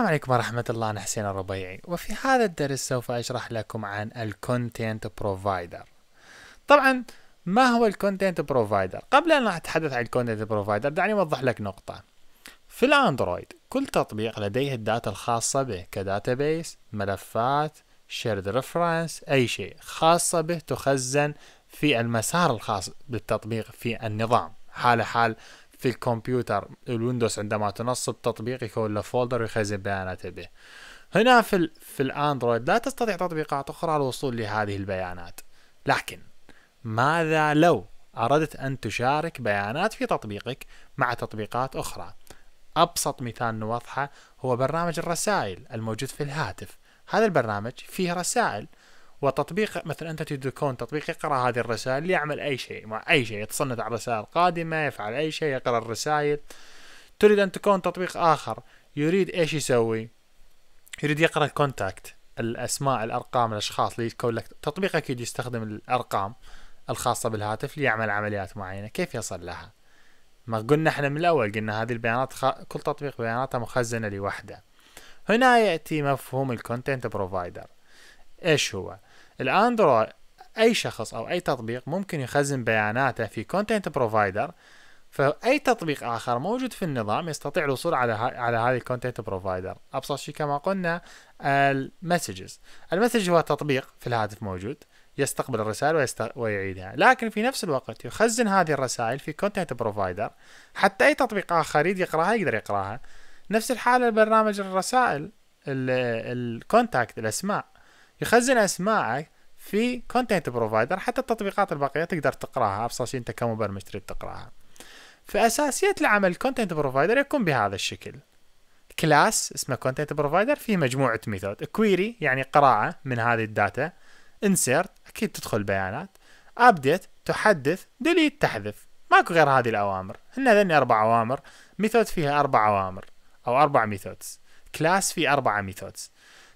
السلام عليكم ورحمة الله أنا حسين الربيعي وفي هذا الدرس سوف أشرح لكم عن الكونتنت بروفايدر طبعا ما هو الكونتنت بروفايدر؟ قبل أن أتحدث عن الكونتنت بروفايدر دعني أوضح لك نقطة في الأندرويد كل تطبيق لديه الداتا الخاصة به كداتابيس ملفات شيرد ريفرنس أي شيء خاصة به تخزن في المسار الخاص بالتطبيق في النظام حال حال في الكمبيوتر الويندوز عندما تنصب تطبيق يكون له فولدر ويخزن بياناته به هنا في, الـ في الاندرويد لا تستطيع تطبيقات اخرى الوصول لهذه البيانات لكن ماذا لو أردت أن تشارك بيانات في تطبيقك مع تطبيقات أخرى أبسط مثال نوضحه هو برنامج الرسائل الموجود في الهاتف هذا البرنامج فيه رسائل وتطبيق مثلا انت تكون تطبيق يقرا هذه الرسائل ليعمل اي شيء مع اي شيء يتصنت على الرسائل القادمه يفعل اي شيء يقرا الرسائل تريد ان تكون تطبيق اخر يريد ايش يسوي يريد يقرا الكونتاكت الاسماء الارقام الاشخاص اللي يكون لك تطبيق اكيد يستخدم الارقام الخاصه بالهاتف ليعمل عمليات معينه كيف يصل لها ما قلنا احنا من الاول قلنا هذه البيانات خ... كل تطبيق بياناته مخزنه لوحده هنا ياتي مفهوم الكونتنت بروفايدر ايش هو الاندرويد أي شخص أو أي تطبيق ممكن يخزن بياناته في كونتنت بروفايدر فأي تطبيق آخر موجود في النظام يستطيع الوصول على ها على هذه الكونتنت بروفايدر أبسط شيء كما قلنا المسجز المسج هو تطبيق في الهاتف موجود يستقبل الرسائل ويست... ويعيدها لكن في نفس الوقت يخزن هذه الرسائل في كونتنت بروفايدر حتى أي تطبيق آخر يريد يقرأها يقدر يقرأها نفس الحالة برنامج الرسائل الكونتاكت الأسماء يخزن اسماءك في كونتنت بروفايدر حتى التطبيقات الباقيه تقدر تقراها ابسط شيء انت كمبرمج تريد تقراها فاساسيات العمل كونتنت بروفايدر يكون بهذا الشكل كلاس اسمه كونتنت بروفايدر فيه مجموعه ميثود كويري يعني قراءه من هذه الداتا انسرت اكيد تدخل بيانات ابديت تحدث ديليت تحذف ماكو غير هذه الاوامر هن ذني اربع اوامر ميثود فيها اربع اوامر او اربع ميثودز كلاس فيه اربع ميثودز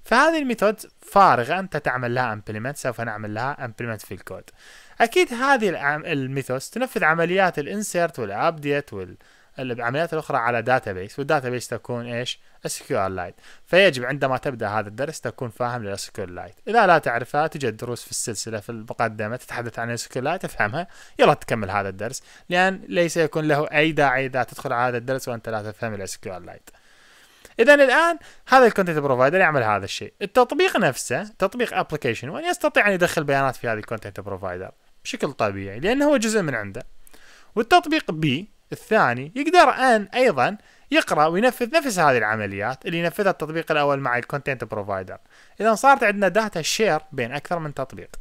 فهذه الميثود فارغه انت تعمل لها امبلمنت سوف نعمل لها امبلمنت في الكود اكيد هذه الميثود تنفذ عمليات الانسيرت والابديت وال العمليات الاخرى على داتابيس والداتابيس تكون ايش؟ سكيور لايت فيجب عندما تبدا هذا الدرس تكون فاهم للسكيور لايت اذا لا تعرفها توجد دروس في السلسله في المقدمه تتحدث عن السكيور لايت افهمها يلا تكمل هذا الدرس لان ليس يكون له اي داعي اذا تدخل على هذا الدرس وانت لا تفهم السكيور لايت اذا الان هذا الكونتنت بروفايدر يعمل هذا الشيء التطبيق نفسه تطبيق ابلكيشن وان يستطيع ان يدخل بيانات في هذه الكونتنت بروفايدر بشكل طبيعي لانه هو جزء من عنده والتطبيق بي الثاني يقدر ان ايضا يقرا وينفذ نفس هذه العمليات اللي ينفذها التطبيق الاول مع الكونتنت بروفايدر اذا صارت عندنا داتا شير بين اكثر من تطبيق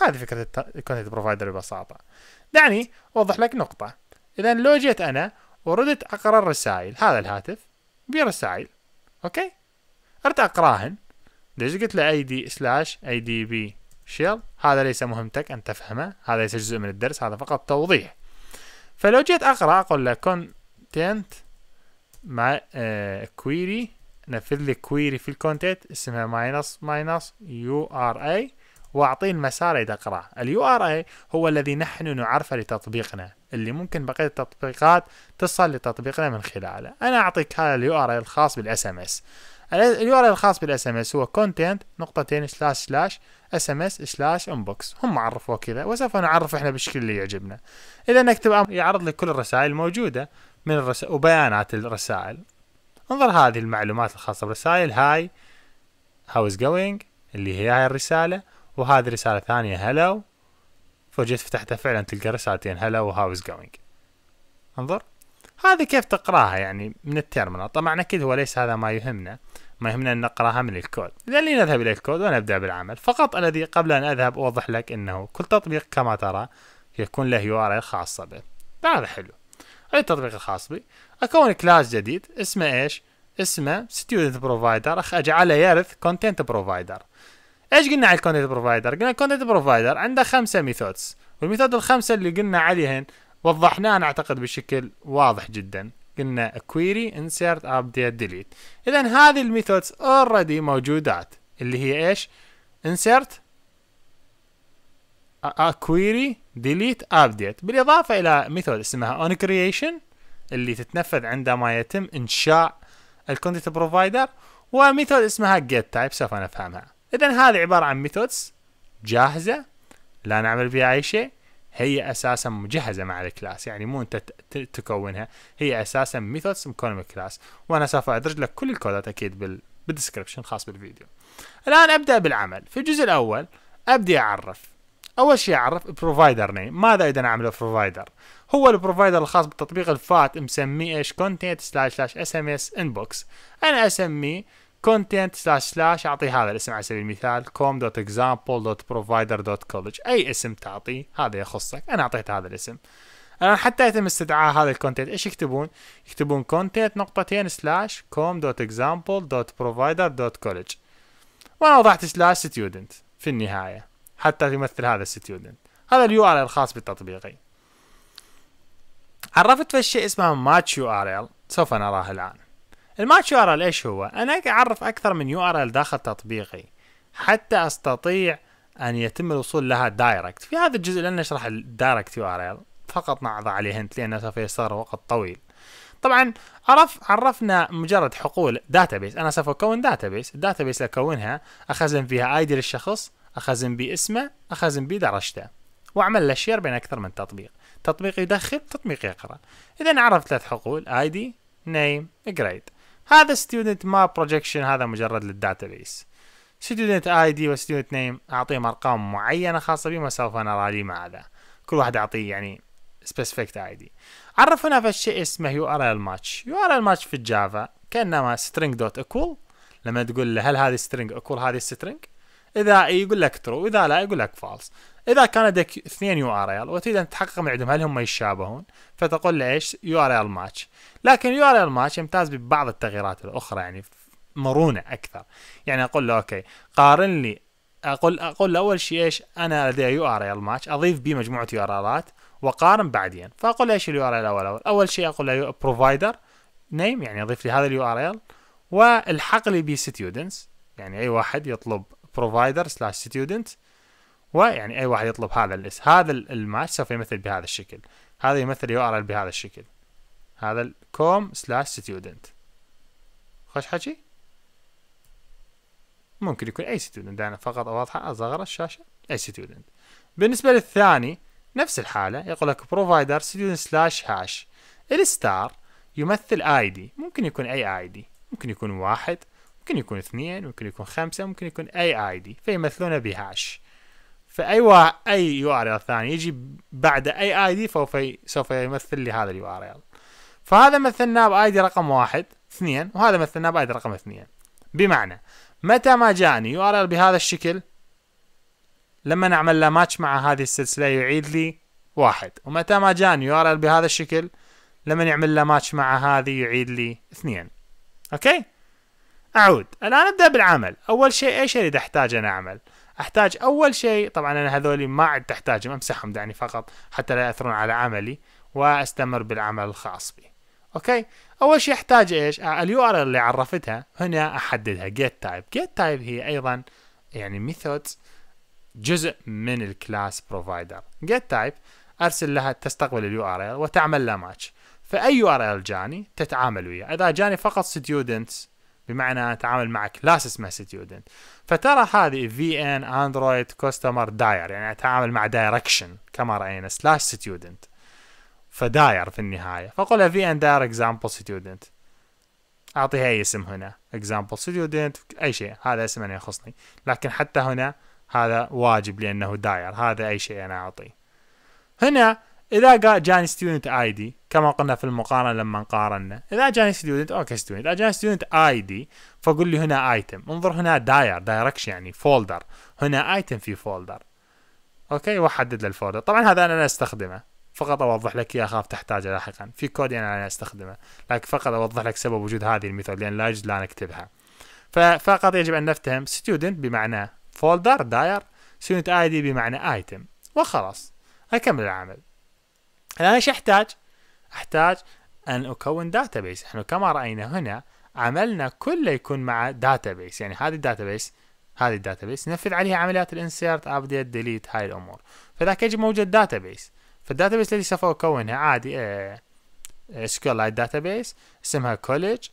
هذه فكره الكونتنت بروفايدر ببساطه دعني اوضح لك نقطه اذا لو جيت انا وردت اقرا الرسائل هذا الهاتف برسائل اوكي ارت اقراهن ليش قلت له اي دي سلاش اي دي بي شيل هذا ليس مهمتك ان تفهمه هذا ليس جزء من الدرس هذا فقط توضيح فلو جيت اقرا اقول له كونتنت مع كويري آه، نفذ لي كويري في الكونتنت اسمها ماينس ماينس يو ار اي واعطيه المسار اقراه اليو ار اي هو الذي نحن نعرفه لتطبيقنا اللي ممكن بقية التطبيقات تصل لتطبيقنا من خلاله أنا أعطيك هذا اليو ار الخاص بالاس ام اس اليو ار الخاص بالاس ام اس هو كونتنت نقطتين سلاش سلاش اس ام اس سلاش انبوكس هم عرفوه كذا وسوف نعرف احنا بالشكل اللي يعجبنا اذا نكتب امر يعرض لي كل الرسائل الموجوده من الرس... وبيانات الرسائل انظر هذه المعلومات الخاصه بالرسائل هاي هاو از جوينج اللي هي هاي الرساله وهذه رساله ثانيه هلو فجيت فتحتها فعلا تلقى رسالتين هلا وهاو از جوينج انظر هذه كيف تقراها يعني من التيرمينال طبعا اكيد هو ليس هذا ما يهمنا ما يهمنا ان نقراها من الكود لذلك نذهب الى الكود ونبدا بالعمل فقط الذي قبل ان اذهب اوضح لك انه كل تطبيق كما ترى يكون له يو ار خاصه به هذا حلو اي التطبيق الخاص بي اكون كلاس جديد اسمه ايش اسمه student بروفايدر اجعله يرث كونتنت بروفايدر ايش قلنا على الكونتنت بروفايدر؟ قلنا الكونتنت بروفايدر عنده خمسه ميثودز والميثود الخمسه اللي قلنا عليهن وضحناها اعتقد بشكل واضح جدا قلنا كويري انسيرت ابديت ديليت اذا هذه الميثودز اوريدي موجودات اللي هي ايش؟ انسيرت كويري ديليت ابديت بالاضافه الى ميثود اسمها on creation اللي تتنفذ عندما يتم انشاء الكونتنت بروفايدر وميثود اسمها get type سوف نفهمها اذا هذه عباره عن ميثودز جاهزه لا نعمل فيها اي شيء هي اساسا مجهزه مع الكلاس يعني مو انت تكونها هي اساسا ميثودز مكونه من الكلاس وانا سوف ادرج لك كل الكودات اكيد بال بالدسكربشن خاص بالفيديو الان ابدا بالعمل في الجزء الاول ابدي اعرف اول شيء اعرف بروفايدر نيم ماذا اذا اعمل بروفايدر هو البروفايدر الخاص بالتطبيق الفات مسميه ايش كونتنت سلاش سلاش اس ام اس انبوكس انا اسميه content slash slash اعطي هذا الاسم على سبيل المثال com.example.provider.college اي اسم تعطيه هذا يخصك انا اعطيت هذا الاسم الان حتى يتم استدعاء هذا الكونتنت ايش يكتبون؟ يكتبون content نقطتين سلاش com.example.provider.college وانا وضعت slash student في النهايه حتى يمثل هذا student هذا اليو ار الخاص بتطبيقي عرفت في الشيء اسمه ماتش يو ار ال سوف نراه الان الماتش يو ار ال ايش هو؟ انا اعرف اكثر من يو ار ال داخل تطبيقي حتى استطيع ان يتم الوصول لها دايركت في هذا الجزء لن نشرح الدايركت يو ار ال فقط نعرض عليه هنت لانه سوف يستغرق وقت طويل طبعا عرف عرفنا مجرد حقول داتابيس انا سوف اكون داتابيس الداتابيس اكونها اخزن فيها اي دي للشخص اخزن بي اسمه اخزن بي درجته واعمل له شير بين اكثر من تطبيق تطبيق يدخل تطبيق يقرا اذا عرفت ثلاث حقول اي دي نيم جريد هذا student ما projection هذا مجرد للداتا بيس student ID و student name اعطيهم ارقام معينه خاصه بهم وسوف انا رالي مع ذا كل واحد اعطيه يعني سبيسيفيك اي دي عرف هنا الشيء اسمه يو ار ال ماتش يو ار ال ماتش في الجافا كانما string دوت equal لما تقول له هل هذه string equal هذه string اذا يقول لك ترو واذا لا يقول لك فالس اذا كان لديك اثنين يو ار ال وتريد ان تحقق من عندهم هل هم يتشابهون فتقول له ايش يو ار ال ماتش لكن يو ار ال ماتش يمتاز ببعض التغييرات الاخرى يعني مرونه اكثر يعني اقول له اوكي قارن لي اقول اقول له اول شيء ايش انا لدي يو ار ال ماتش اضيف به مجموعه يو ار الات وقارن بعدين فاقول ايش اليو ار ال الاول اول اول شيء اقول له بروفايدر نيم يعني اضيف لي هذا اليو ار ال والحق لي بي ستيودنتس يعني اي واحد يطلب بروفايدر سلاش ستودنت ويعني اي واحد يطلب هذا الاس هذا الماتش سوف يمثل بهذا الشكل هذا يمثل يو ار ال بهذا الشكل هذا الكوم سلاش ستودنت خوش حكي ممكن يكون اي ستودنت انا فقط واضحه اصغر الشاشه اي ستودنت بالنسبه للثاني نفس الحاله يقول لك بروفايدر ستودنت سلاش هاش الستار يمثل اي دي ممكن يكون اي اي دي ممكن يكون واحد ممكن يكون اثنين ممكن يكون خمسة ممكن يكون أي آي دي فيمثلونه بهاش فأي أي يو ار ال ثاني يجي بعد أي اي دي فهو سوف يمثل لي هذا اليو ار ال فهذا مثلناه باي دي رقم واحد اثنين وهذا مثلناه باي دي رقم اثنين بمعنى متى ما جاني يو ار ال بهذا الشكل لما نعمل له ماتش مع هذه السلسلة يعيد لي واحد ومتى ما جاني يو ار ال بهذا الشكل لما يعمل له ماتش مع هذه يعيد لي اثنين اوكي أعود الآن أبدأ بالعمل أول شيء إيش اللي أحتاج أنا أعمل أحتاج أول شيء طبعا أنا هذولي ما عاد أحتاجهم أمسحهم دعني فقط حتى لا يأثرون على عملي وأستمر بالعمل الخاص بي أوكي أول شيء أحتاج إيش آه، اليو ار اللي عرفتها هنا أحددها get type get type هي أيضا يعني methods جزء من الكلاس بروفايدر get type أرسل لها تستقبل اليو ار ال وتعمل لها ماتش فأي يو ار ال جاني تتعامل وياه إذا جاني فقط ستودنتس بمعنى اتعامل مع كلاس اسمها ستيودنت فترى هذه في ان اندرويد كاستمر داير يعني اتعامل مع دايركشن كما راينا سلاش ستيودنت فداير في النهايه فقل في ان داير اكزامبل ستيودنت اعطيها اي اسم هنا اكزامبل ستيودنت اي شيء هذا اسم انا يخصني لكن حتى هنا هذا واجب لانه داير هذا اي شيء انا اعطيه هنا اذا جاني ستودنت اي دي كما قلنا في المقارنه لما قارنا اذا جاني ستودنت اوكي ستودنت اذا جاني ستودنت اي دي فقول لي هنا ايتم انظر هنا داير دايركشن يعني فولدر هنا ايتم في فولدر اوكي واحدد للفولدر الفولدر طبعا هذا انا لا استخدمه فقط اوضح لك اياه اخاف تحتاجه لاحقا في كود انا استخدمه لكن فقط اوضح لك سبب وجود هذه الميثود لان لا يجوز لا نكتبها فقط يجب ان نفتهم ستودنت بمعنى فولدر داير ستودنت اي دي بمعنى ايتم وخلاص اكمل العمل الان ايش احتاج؟ احتاج ان اكون داتابيس احنا كما راينا هنا عملنا كله يكون مع داتابيس يعني هذه الداتابيس هذه الداتابيس ننفذ عليها عمليات الانسيرت ابديت ديليت هاي الامور فذاك يجي موجود داتابيس فالداتابيس اللي سوف اكونها عادي اس كيو داتابيس اسمها كولج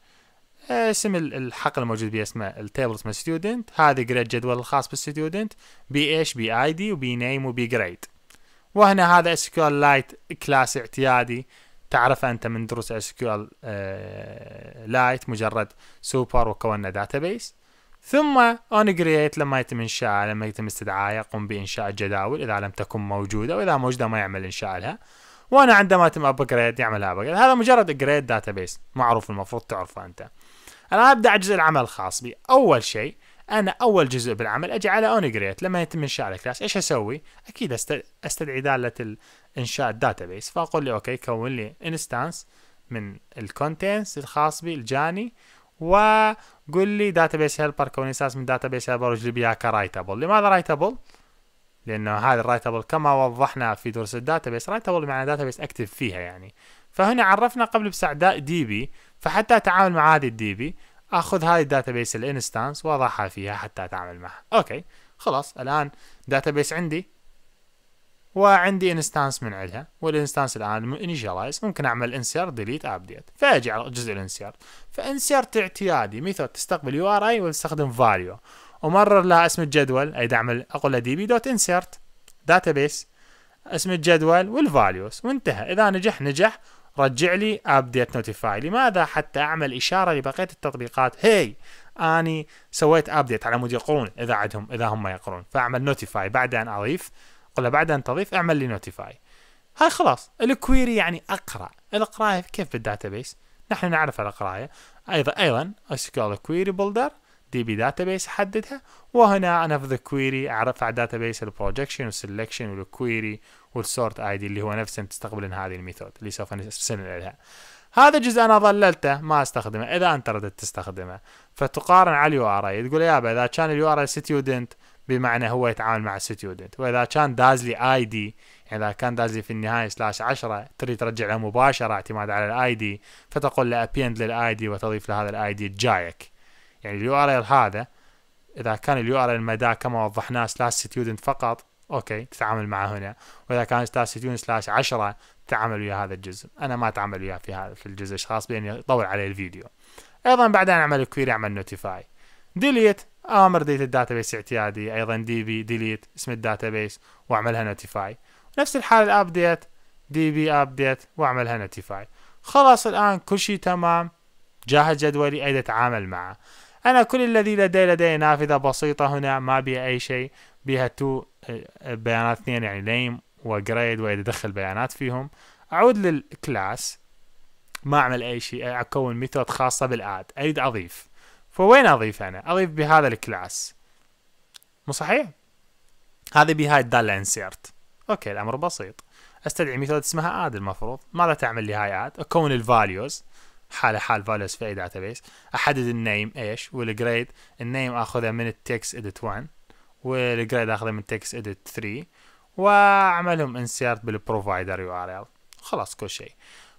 آه، اسم الحقل الموجود بها اسمه التيبل اسمه ستودنت هذه جريد جدول الخاص بالستودنت بي ايش بي اي دي وبي نيم وبي جريد وهنا هذا اس كيو ال لايت كلاس اعتيادي تعرفه انت من دروس اس كيو ال لايت مجرد سوبر وكوننا داتابيس ثم اون جريت لما يتم انشاء لما يتم استدعائه يقوم بانشاء الجداول اذا لم تكن موجوده واذا موجوده ما يعمل انشاء لها وانا عندما يتم ابجريد يعمل ابجريد هذا مجرد جريد داتابيس معروف المفروض تعرفه انت انا ابدا اجزء العمل الخاص بي اول شيء انا اول جزء بالعمل اجي على اونجريت لما يتم انشاء الكلاس ايش اسوي؟ اكيد استدعي داله انشاء الداتابيس فاقول لي اوكي كون لي انستانس من الكونتينس الخاص بي الجاني وقول لي داتابيس هيلبر كون انستانس من داتابيس هيلبر واجلب اياها كرايتابل لماذا رايتابل؟ لانه هذا الرايتابل كما وضحنا في درس الداتابيس رايتابل معناه داتابيس اكتب فيها يعني فهنا عرفنا قبل بساعة دي بي فحتى اتعامل مع هذه الدي بي اخذ هاي الداتابيس الانستانس واضعها فيها حتى اتعامل معها اوكي خلاص الان داتابيس عندي وعندي انستانس من عندها والانستانس الان انيشالايز ممكن اعمل انسير ديليت ابديت فاجي على جزء الانسير فانسيرت اعتيادي ميثود تستقبل يو ار اي واستخدم فاليو ومرر لها اسم الجدول اي اعمل اقول له دي بي دوت انسيرت داتابيس اسم الجدول والفاليوز وانتهى اذا نجح نجح رجع لي ابديت نوتيفاي لماذا حتى اعمل اشاره لبقيه التطبيقات هي اني سويت ابديت على مود يقرون اذا عندهم اذا هم يقرون فاعمل نوتيفاي بعد ان اضيف قل بعد ان تضيف اعمل لي نوتيفاي هاي خلاص الكويري يعني اقرا القرايه كيف بالداتابيس نحن نعرف القرايه ايضا ايضا اسكول كويري بولدر دي بي داتابيس احددها وهنا انفذ الكويري اعرف على داتابيس البروجكشن والسلكشن والكويري والسورت اي دي اللي هو نفسه تستقبل هذه الميثود اللي سوف نرسل لها هذا جزء انا ظللته ما استخدمه اذا انت ردت تستخدمه فتقارن على اليو ار اي تقول يابا اذا كان اليو ار اي ستيودنت بمعنى هو يتعامل مع ستيودنت واذا كان دازلي اي دي يعني اذا كان دازلي في النهايه سلاش 10 تريد ترجع له مباشره اعتماد على الاي دي فتقول له ابيند للاي دي وتضيف له هذا الاي دي الجايك يعني اليو ار اي هذا اذا كان اليو ار ال مداه كما وضحناه سلاش ستيودنت فقط اوكي تتعامل معه هنا واذا كان ستار سيتيون سلاش 10 تعامل ويا هذا الجزء انا ما اتعامل وياه في هذا في الجزء الخاص باني اطول عليه الفيديو ايضا بعدين اعمل كويري اعمل نوتيفاي ديليت امر ديت بيس اعتيادي ايضا دي بي ديليت اسم بيس واعملها نوتيفاي نفس الحال الابديت دي بي ابديت واعملها نوتيفاي خلاص الان كل شيء تمام جاهز جدولي ايد اتعامل معه انا كل الذي لدي لدي نافذه بسيطه هنا ما بي اي شيء بيها تو آه، آه، بيانات اثنين يعني نيم وجريد وإذا دخل بيانات فيهم اعود للكلاس ما اعمل اي شيء اكون ميثود خاصه بالاد اريد اضيف فوين اضيف انا اضيف بهذا الكلاس مو صحيح هذه بهاي الداله انسيرت اوكي الامر بسيط استدعي ميثود اسمها اد المفروض ماذا تعمل لي هاي اد اكون الفاليوز حاله حال فاليوز في اي داتابيس احدد النيم ايش والجريد النيم اخذه من التكست اديت 1 والجريد اخذه من تكست اديت 3 واعملهم انسيرت بالبروفايدر يو ار ال خلاص كل شيء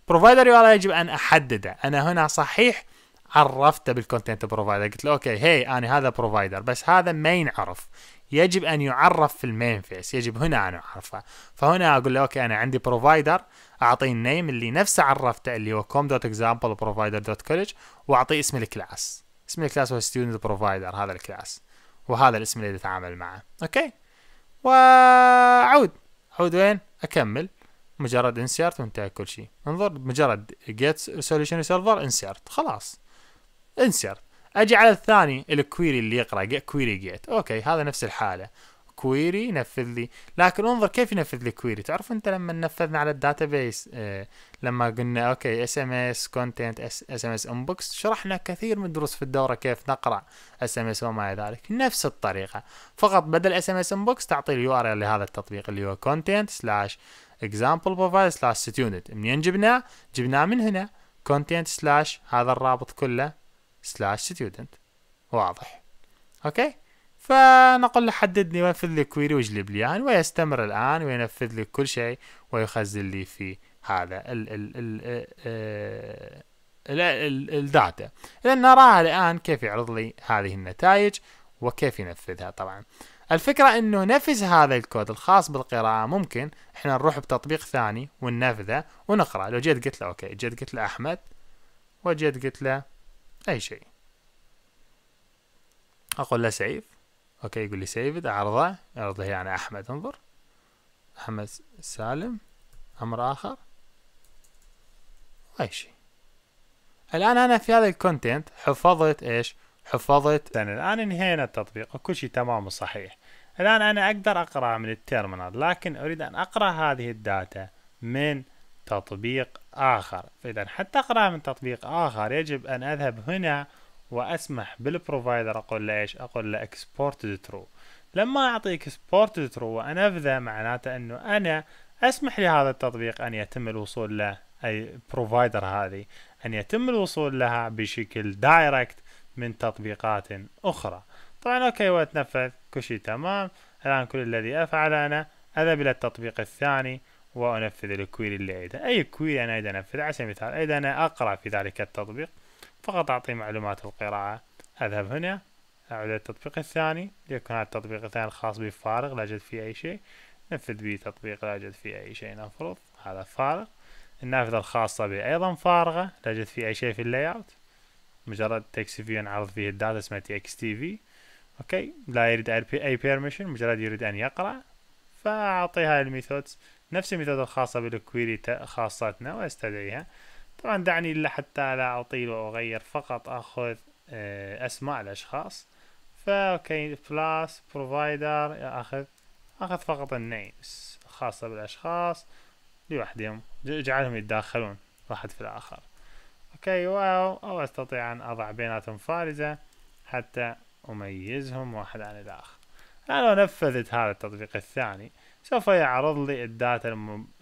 بروفايدر يو ار ال يجب ان احدده انا هنا صحيح عرفته بالكونتنت بروفايدر قلت له اوكي هي انا هذا بروفايدر بس هذا ما ينعرف يجب ان يعرف في المين فيس يجب هنا ان اعرفه فهنا اقول له اوكي انا عندي بروفايدر اعطيه النيم اللي نفسه عرفته اللي هو كوم دوت اكزامبل بروفايدر دوت كولج واعطيه اسم الكلاس اسم الكلاس هو ستودنت بروفايدر هذا الكلاس وهذا الاسم اللي اتعامل معه اوكي وعود عود وين اكمل مجرد انسيرت وانتهى كل شيء انظر مجرد جيت سوليوشن سيرفر انسيرت خلاص انسيرت اجي على الثاني الكويري اللي يقرا كويري جيت اوكي هذا نفس الحاله كويري ينفذ لي لكن انظر كيف ينفذ لي كويري تعرف انت لما نفذنا على الداتابيس اه لما قلنا اوكي اس ام اس كونتنت اس ام اس انبوكس شرحنا كثير من الدروس في الدوره كيف نقرا اس ام اس وما الى ذلك نفس الطريقه فقط بدل اس ام اس انبوكس تعطي اليو ار ال لهذا التطبيق اللي هو كونتنت سلاش اكزامبل بروفايل سلاش ستودنت منين جبناه؟ جبناه من هنا كونتنت سلاش هذا الرابط كله سلاش ستودنت واضح اوكي فنقول له حددني وينفذ لي كويري واجلب لي يعني ويستمر الآن وينفذ لي كل شيء ويخزن لي في هذا ال ال ال آه، ال الداتا لأن نراها الآن كيف يعرض لي هذه النتائج وكيف ينفذها طبعا الفكرة انه نفذ هذا الكود الخاص بالقراءة ممكن احنا نروح بتطبيق ثاني وننفذه ونقرأ لو جيت قلت له اوكي جيت قلت له احمد وجيت قلت له اي شيء اقول له سيف اوكي يقول لي سيفد اعرضه اعرضه يعني احمد انظر احمد سالم امر اخر اي شيء الان انا في هذا الكونتنت حفظت ايش حفظت يعني الان انهينا التطبيق وكل شيء تمام وصحيح الان انا اقدر اقرا من التيرمينال لكن اريد ان اقرا هذه الداتا من تطبيق اخر فاذا حتى اقراها من تطبيق اخر يجب ان اذهب هنا واسمح بالبروفايدر اقول له ايش اقول له اكسبورت ترو لما اعطي اكسبورت ترو وانفذه معناته انه انا اسمح لهذا التطبيق ان يتم الوصول له اي بروفايدر هذه ان يتم الوصول لها بشكل دايركت من تطبيقات اخرى طبعا اوكي واتنفذ كل شيء تمام الان كل الذي افعله انا اذهب الى التطبيق الثاني وانفذ الكويري اللي عيده اي كويري انا اريد انفذه على سبيل المثال اريد انا اقرا في ذلك التطبيق فقط أعطي معلومات القراءة أذهب هنا أعود التطبيق الثاني ليكون هذا التطبيق الثاني الخاص بي فارغ لا أجد فيه أي شيء نفذ به تطبيق لا أجد فيه أي شيء نفرض هذا فارغ النافذة الخاصة بي أيضا فارغة لا أجد فيه أي شيء في اللاي أوت مجرد تكست فيو نعرض فيه الداتا اسمها تي اكس تي في اوكي لا يريد اي بيرميشن مجرد يريد ان يقرا فاعطي هاي الميثودز نفس الميثود الخاصه بالكويري خاصتنا واستدعيها طبعا دعني إلا حتى لا أطيل وأغير فقط أخذ آه، أسماء الأشخاص فا اوكي بلاس بروفايدر أخذ أخذ فقط النيمز خاصة بالأشخاص لوحدهم اجعلهم يتداخلون واحد في الآخر اوكي واو او استطيع ان اضع بيناتهم فارزة حتى اميزهم واحد عن الاخر الان لو نفذت هذا التطبيق الثاني سوف يعرض لي الداتا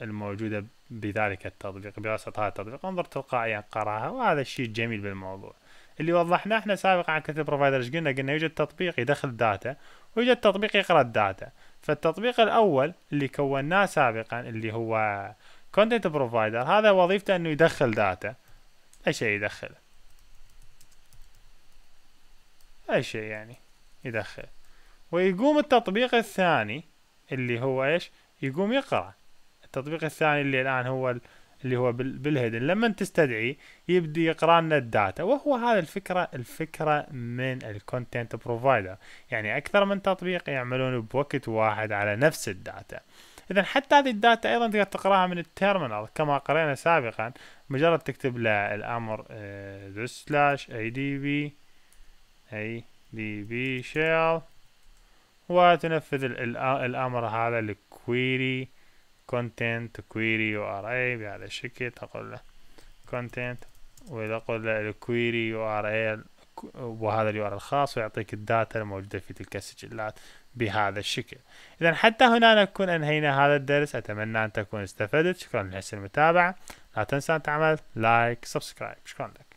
الموجودة بذلك التطبيق بواسطة هذا التطبيق انظر تلقائيا قراها وهذا الشيء الجميل بالموضوع اللي وضحناه احنا سابقا عن كثير بروفايدر ايش قلنا قلنا يوجد تطبيق يدخل داتا ويوجد تطبيق يقرا الداتا فالتطبيق الاول اللي كوناه سابقا اللي هو كونتنت بروفايدر هذا وظيفته انه يدخل داتا اي شيء يدخله اي شيء يعني يدخل ويقوم التطبيق الثاني اللي هو ايش يقوم يقرأ التطبيق الثاني اللي الان هو اللي هو بالهيدن لما تستدعي يبدي يقرا لنا الداتا وهو هذا الفكره الفكره من الكونتنت بروفايدر يعني اكثر من تطبيق يعملون بوقت واحد على نفس الداتا اذا حتى هذه الداتا ايضا تقدر تقراها من التيرمينال كما قرينا سابقا مجرد تكتب له الامر آه، ذو سلاش اي دي بي اي دي بي شيل وتنفذ الامر هذا الكويري content query يو ار اي بهذا الشكل تقول له content ويقول له query يو ار اي وهذا اليو ار الخاص ويعطيك الداتا الموجودة في تلك السجلات بهذا الشكل إذا حتى هنا نكون أنهينا هذا الدرس أتمنى أن تكون استفدت شكرا لحسن المتابعة لا تنسى أن تعمل لايك سبسكرايب شكرا لك